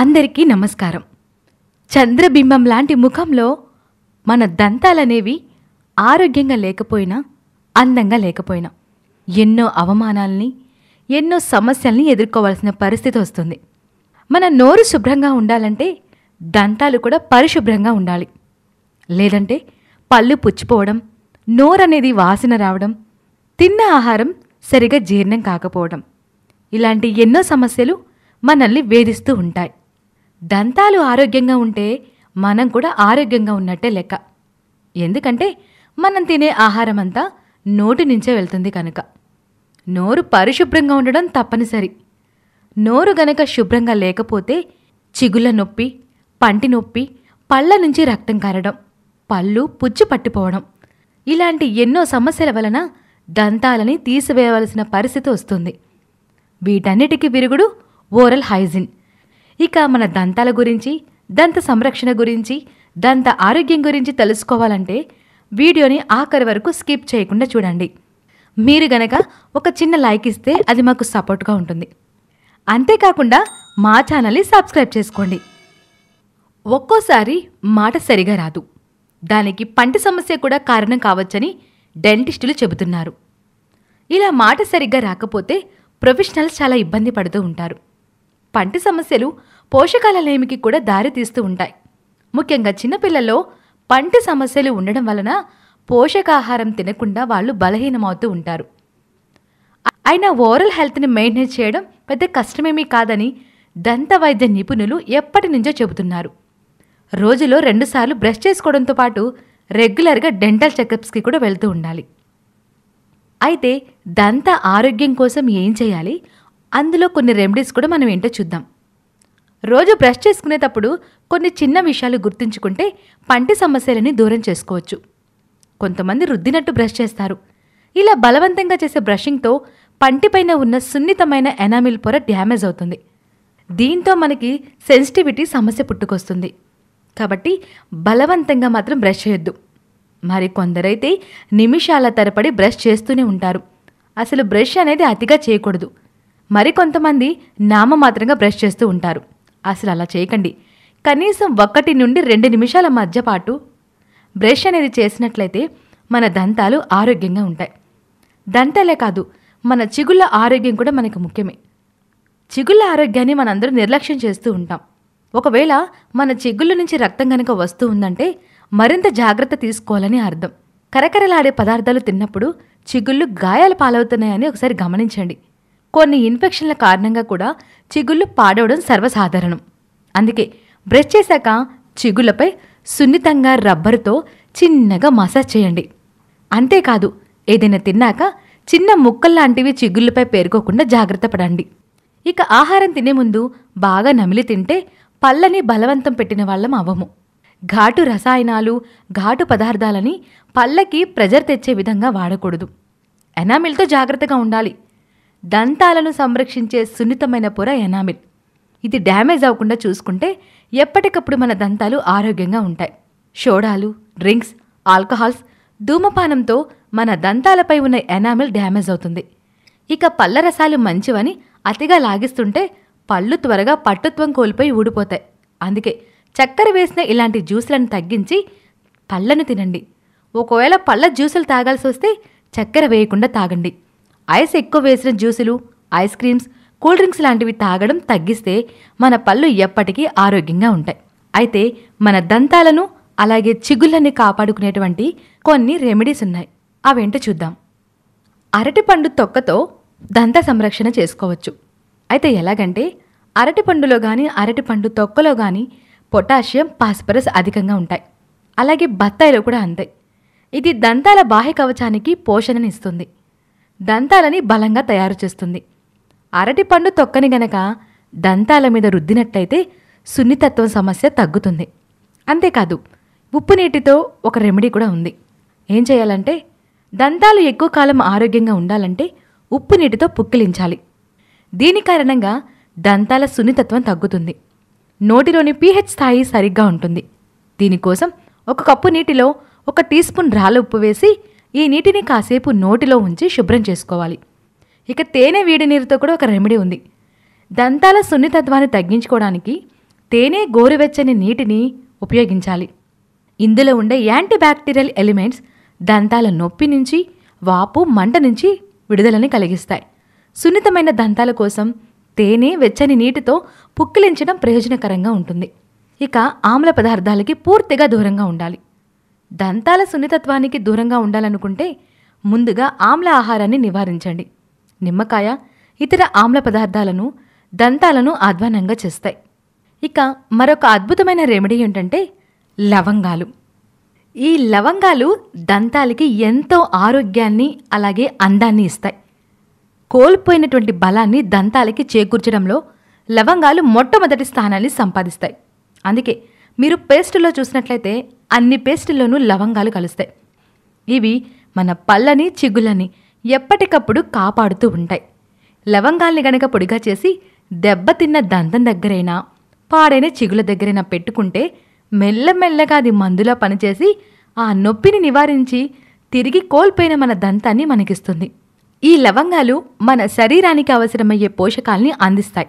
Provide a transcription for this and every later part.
అందరికీ నమస్కారం చంద్రబింబం లాంటి ముఖంలో మన దంతాలనేవి ఆరోగ్యంగా లేకపోయినా అందంగా లేకపోయినా ఎన్నో అవమానాల్ని ఎన్నో సమస్యల్ని ఎదుర్కోవాల్సిన పరిస్థితి వస్తుంది మన నోరు శుభ్రంగా ఉండాలంటే దంతాలు కూడా పరిశుభ్రంగా ఉండాలి లేదంటే పళ్ళు పుచ్చిపోవడం నోరు అనేది వాసన రావడం తిన్న ఆహారం సరిగా జీర్ణం కాకపోవడం ఇలాంటి ఎన్నో సమస్యలు మనల్ని వేధిస్తూ ఉంటాయి దంతాలు ఆరోగ్యంగా ఉంటే మనం కూడా ఆరోగ్యంగా ఉన్నట్టే లెక్క ఎందుకంటే మనం తినే ఆహారం అంతా నోటి నుంచే వెళ్తుంది కనుక నోరు పరిశుభ్రంగా ఉండడం తప్పనిసరి నోరు గనక శుభ్రంగా లేకపోతే చిగుళ్ళ నొప్పి పంటి నొప్పి పళ్ళ నుంచి రక్తం కారడం పళ్ళు పుచ్చు పట్టిపోవడం ఇలాంటి ఎన్నో సమస్యల వలన దంతాలని తీసివేయవలసిన పరిస్థితి వస్తుంది వీటన్నిటికీ విరుగుడు ఓరల్ హైజిన్ ఇక మన దంతాల గురించి దంత సంరక్షణ గురించి దంత ఆరోగ్యం గురించి తెలుసుకోవాలంటే వీడియోని ఆఖరి వరకు స్కిప్ చేయకుండా చూడండి మీరు గనక ఒక చిన్న లైక్ ఇస్తే అది మాకు సపోర్ట్గా ఉంటుంది అంతేకాకుండా మా ఛానల్ని సబ్స్క్రైబ్ చేసుకోండి ఒక్కోసారి మాట సరిగా రాదు దానికి పంట సమస్య కూడా కారణం కావచ్చని డెంటిస్టులు చెబుతున్నారు ఇలా మాట సరిగ్గా రాకపోతే ప్రొఫెషనల్స్ చాలా ఇబ్బంది పడుతూ ఉంటారు పంటి సమస్యలు పోషకాల లేమికి కూడా దారితీస్తూ ఉంటాయి ముఖ్యంగా చిన్నపిల్లల్లో పంటి సమస్యలు ఉండడం వలన పోషకాహారం తినకుండా వాళ్ళు బలహీనమవుతూ ఉంటారు అయినా ఓరల్ హెల్త్ని మెయింటైన్ చేయడం పెద్ద కష్టమేమీ కాదని దంత వైద్య నిపుణులు ఎప్పటి నుంచో చెబుతున్నారు రోజులో రెండుసార్లు బ్రష్ చేసుకోవడంతో పాటు రెగ్యులర్గా డెంటల్ చెకప్స్కి కూడా వెళ్తూ ఉండాలి అయితే దంత ఆరోగ్యం కోసం ఏం చేయాలి అందులో కొన్ని రెమెడీస్ కూడా మనం ఏంటో చూద్దాం రోజు బ్రష్ చేసుకునేటప్పుడు కొన్ని చిన్న విషయాలు గుర్తుంచుకుంటే పంటి సమస్యలని దూరం చేసుకోవచ్చు కొంతమంది రుద్దినట్టు బ్రష్ చేస్తారు ఇలా బలవంతంగా చేసే బ్రషింగ్తో పంటిపైన ఉన్న సున్నితమైన ఎనామిల్ పొర డ్యామేజ్ అవుతుంది దీంతో మనకి సెన్సిటివిటీ సమస్య పుట్టుకొస్తుంది కాబట్టి బలవంతంగా మాత్రం బ్రష్ చేయొద్దు మరి కొందరైతే నిమిషాల తరపడి బ్రష్ చేస్తూనే ఉంటారు అసలు బ్రష్ అనేది అతిగా చేయకూడదు మరికొంతమంది నామమాత్రంగా బ్రష్ చేస్తూ ఉంటారు అసలు అలా చేయకండి కనీసం ఒకటి నుండి రెండు నిమిషాల మధ్యపాటు బ్రష్ అనేది చేసినట్లయితే మన దంతాలు ఆరోగ్యంగా ఉంటాయి దంతాలే కాదు మన చిగుళ్ళ ఆరోగ్యం కూడా మనకు ముఖ్యమే చిగుళ్ళ ఆరోగ్యాన్ని మనందరూ నిర్లక్ష్యం చేస్తూ ఉంటాం ఒకవేళ మన చిగుళ్ళ నుంచి రక్తం కనుక వస్తూ ఉందంటే మరింత జాగ్రత్త తీసుకోవాలని అర్థం కరకరలాడే పదార్థాలు తిన్నప్పుడు చిగుళ్ళు గాయాలు పాలవుతున్నాయని ఒకసారి గమనించండి కొన్ని ఇన్ఫెక్షన్ల కారణంగా కూడా చిగుళ్ళు పాడవడం సర్వసాధారణం అందుకే బ్రష్ చేశాక చిగుళ్ళపై సున్నితంగా రబ్బరుతో చిన్నగా మసాజ్ చేయండి అంతేకాదు ఏదైనా తిన్నాక చిన్న ముక్కల్లాంటివి చిగుళ్ళపై పేరుకోకుండా జాగ్రత్త పడండి ఇక ఆహారం తినే ముందు బాగా నమిలి తింటే పళ్ళని బలవంతం పెట్టిన వాళ్ళం అవ్వము ఘాటు రసాయనాలు ఘాటు పదార్థాలని పళ్ళకి ప్రెజర్ తెచ్చే విధంగా వాడకూడదు ఎనామిల్తో జాగ్రత్తగా ఉండాలి దంతాలను సంరక్షించే సున్నితమైన పొర ఎనామిల్ ఇది డ్యామేజ్ అవ్వకుండా చూసుకుంటే ఎప్పటికప్పుడు మన దంతాలు ఆరోగ్యంగా ఉంటాయి షోడాలు డ్రింక్స్ ఆల్కహాల్స్ ధూమపానంతో మన దంతాలపై ఉన్న ఎనామిల్ డ్యామేజ్ అవుతుంది ఇక పళ్ళ రసాలు మంచివని అతిగా లాగిస్తుంటే పళ్ళు త్వరగా పట్టుత్వం కోల్పోయి ఊడిపోతాయి అందుకే చక్కెర వేసిన ఇలాంటి జ్యూసులను తగ్గించి పళ్ళను తినండి ఒకవేళ పళ్ళ జ్యూసులు తాగాల్సి వస్తే చక్కెర వేయకుండా తాగండి ఐస్ ఎక్కువ వేసిన జ్యూసులు ఐస్ క్రీమ్స్ కూల్ డ్రింక్స్ లాంటివి తాగడం తగ్గిస్తే మన పళ్ళు ఎప్పటికీ ఆరోగ్యంగా ఉంటాయి అయితే మన దంతాలను అలాగే చిగుళ్ళని కాపాడుకునేటువంటి కొన్ని రెమెడీస్ ఉన్నాయి అవేంటో చూద్దాం అరటిపండు తొక్కతో దంత సంరక్షణ చేసుకోవచ్చు అయితే ఎలాగంటే అరటిపండులో కానీ అరటిపండు తొక్కలో కానీ పొటాషియం పాస్పరస్ అధికంగా ఉంటాయి అలాగే బత్తాయిలో కూడా అంతే ఇది దంతాల బాహ్య కవచానికి పోషణనిస్తుంది దంతాలని బలంగా తయారు చేస్తుంది అరటిపండు తొక్కని గనక దంతాల మీద రుద్దినట్టయితే సున్నితత్వం సమస్య తగ్గుతుంది అంతేకాదు ఉప్పు నీటితో ఒక రెమెడీ కూడా ఉంది ఏం చేయాలంటే దంతాలు ఎక్కువ కాలం ఆరోగ్యంగా ఉండాలంటే ఉప్పు నీటితో పుక్కిలించాలి దీని కారణంగా దంతాల సున్నితత్వం తగ్గుతుంది నోటిలోని పీహెచ్ స్థాయి సరిగ్గా ఉంటుంది దీనికోసం ఒక కప్పు నీటిలో ఒక టీ స్పూన్ రాళ్ళ ఉప్పు వేసి ఈ నీటిని కాసేపు నోటిలో ఉంచి శుభ్రం చేసుకోవాలి ఇక తేనె వేడి నీరుతో కూడా ఒక రెమెడీ ఉంది దంతాల సున్నితత్వాన్ని తగ్గించుకోవడానికి తేనె గోరువెచ్చని నీటిని ఉపయోగించాలి ఇందులో ఉండే యాంటీ బ్యాక్టీరియల్ ఎలిమెంట్స్ దంతాల నొప్పి నుంచి వాపు మంట నుంచి విడుదలని కలిగిస్తాయి సున్నితమైన దంతాల కోసం తేనె వెచ్చని నీటితో పుక్కిలించడం ప్రయోజనకరంగా ఉంటుంది ఇక ఆమ్ల పదార్థాలకి పూర్తిగా దూరంగా ఉండాలి దంతాల సున్నితత్వానికి దూరంగా ఉండాలనుకుంటే ముందుగా ఆమ్ల ఆహారాన్ని నివారించండి నిమ్మకాయ ఇతర ఆమ్ల పదార్థాలను దంతాలను అధ్వానంగా చేస్తాయి ఇక మరొక అద్భుతమైన రెమెడీ ఏంటంటే లవంగాలు ఈ లవంగాలు దంతాలకి ఎంతో ఆరోగ్యాన్ని అలాగే అందాన్ని ఇస్తాయి కోల్పోయినటువంటి బలాన్ని దంతాలకి చేకూర్చడంలో లవంగాలు మొట్టమొదటి స్థానాన్ని సంపాదిస్తాయి అందుకే మీరు పేస్టులో చూసినట్లయితే అన్ని పేస్టుల్లోనూ లవంగాలు కలుస్తాయి ఇవి మన పళ్ళని చిగులని ఎప్పటికప్పుడు కాపాడుతూ ఉంటాయి లవంగాల్ని గనక పొడిగా చేసి దెబ్బతిన్న దంతం దగ్గరైనా పాడైన చిగుల దగ్గరైనా పెట్టుకుంటే మెల్లమెల్లగా అది మందులా పనిచేసి ఆ నొప్పిని నివారించి తిరిగి కోల్పోయిన మన దంతాన్ని మనకిస్తుంది ఈ లవంగాలు మన శరీరానికి అవసరమయ్యే పోషకాల్ని అందిస్తాయి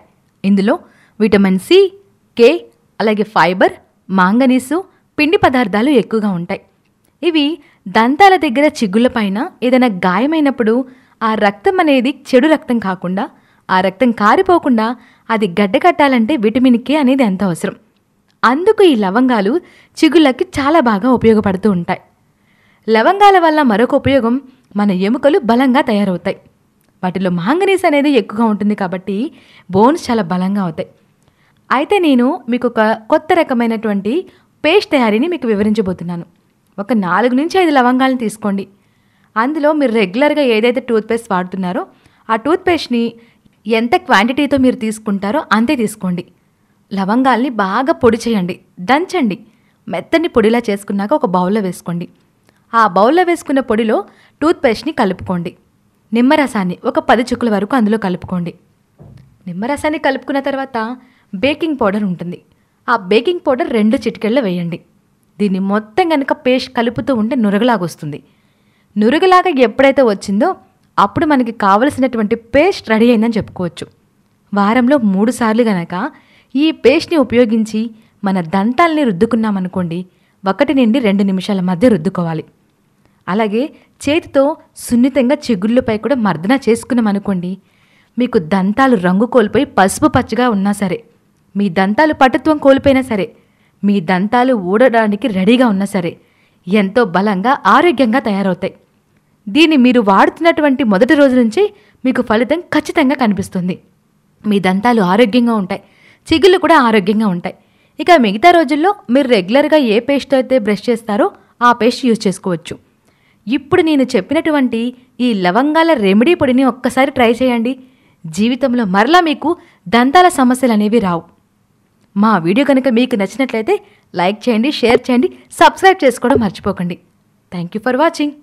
ఇందులో విటమిన్ సి కే అలాగే ఫైబర్ మాంగనీసు పిండి పదార్థాలు ఎక్కువగా ఉంటాయి ఇవి దంతాల దగ్గర చిగుళ్ళపైన ఏదైనా గాయమైనప్పుడు ఆ రక్తం అనేది చెడు రక్తం కాకుండా ఆ రక్తం కారిపోకుండా అది కట్టాలంటే విటమిన్ కే అనేది ఎంత అవసరం అందుకు ఈ లవంగాలు చిగుళ్ళకి చాలా బాగా ఉపయోగపడుతూ ఉంటాయి లవంగాల వల్ల మరొక ఉపయోగం మన ఎముకలు బలంగా తయారవుతాయి వాటిలో మాంగనీస్ అనేది ఎక్కువగా ఉంటుంది కాబట్టి బోన్స్ చాలా బలంగా అవుతాయి అయితే నేను మీకు ఒక కొత్త రకమైనటువంటి పేస్ట్ తయారీని మీకు వివరించబోతున్నాను ఒక నాలుగు నుంచి ఐదు లవంగాలను తీసుకోండి అందులో మీరు రెగ్యులర్గా ఏదైతే టూత్పేస్ట్ వాడుతున్నారో ఆ టూత్పేస్ట్ని ఎంత క్వాంటిటీతో మీరు తీసుకుంటారో అంతే తీసుకోండి లవంగాల్ని బాగా పొడి చేయండి దంచండి మెత్తని పొడిలా చేసుకున్నాక ఒక బౌల్లో వేసుకోండి ఆ బౌల్లో వేసుకున్న పొడిలో టూత్పేస్ట్ని కలుపుకోండి నిమ్మరసాన్ని ఒక పది చుక్కల వరకు అందులో కలుపుకోండి నిమ్మరసాన్ని కలుపుకున్న తర్వాత బేకింగ్ పౌడర్ ఉంటుంది ఆ బేకింగ్ పౌడర్ రెండు చిటికెళ్ళు వేయండి దీన్ని మొత్తం కనుక పేస్ట్ కలుపుతూ ఉంటే నురగలాగొస్తుంది నురగలాగా ఎప్పుడైతే వచ్చిందో అప్పుడు మనకి కావలసినటువంటి పేస్ట్ రెడీ అయిందని చెప్పుకోవచ్చు వారంలో మూడు సార్లు గనక ఈ పేస్ట్ని ఉపయోగించి మన దంతాల్ని రుద్దుకున్నామనుకోండి ఒకటి నుండి రెండు నిమిషాల మధ్య రుద్దుకోవాలి అలాగే చేతితో సున్నితంగా చిగుళ్ళపై కూడా మర్దన చేసుకున్నామనుకోండి మీకు దంతాలు రంగు కోల్పోయి పసుపు పచ్చగా ఉన్నా సరే మీ దంతాలు పటుత్వం కోల్పోయినా సరే మీ దంతాలు ఊడడానికి రెడీగా ఉన్నా సరే ఎంతో బలంగా ఆరోగ్యంగా తయారవుతాయి దీన్ని మీరు వాడుతున్నటువంటి మొదటి రోజు నుంచి మీకు ఫలితం ఖచ్చితంగా కనిపిస్తుంది మీ దంతాలు ఆరోగ్యంగా ఉంటాయి చిగుళ్ళు కూడా ఆరోగ్యంగా ఉంటాయి ఇక మిగతా రోజుల్లో మీరు రెగ్యులర్గా ఏ పేస్ట్ అయితే బ్రష్ చేస్తారో ఆ పేస్ట్ యూజ్ చేసుకోవచ్చు ఇప్పుడు నేను చెప్పినటువంటి ఈ లవంగాల రెమెడీ పొడిని ఒక్కసారి ట్రై చేయండి జీవితంలో మరలా మీకు దంతాల సమస్యలు అనేవి రావు మా వీడియో కనుక మీకు నచ్చినట్లయితే లైక్ చేయండి షేర్ చేయండి సబ్స్క్రైబ్ చేసుకోవడం మర్చిపోకండి థ్యాంక్ యూ ఫర్ వాచింగ్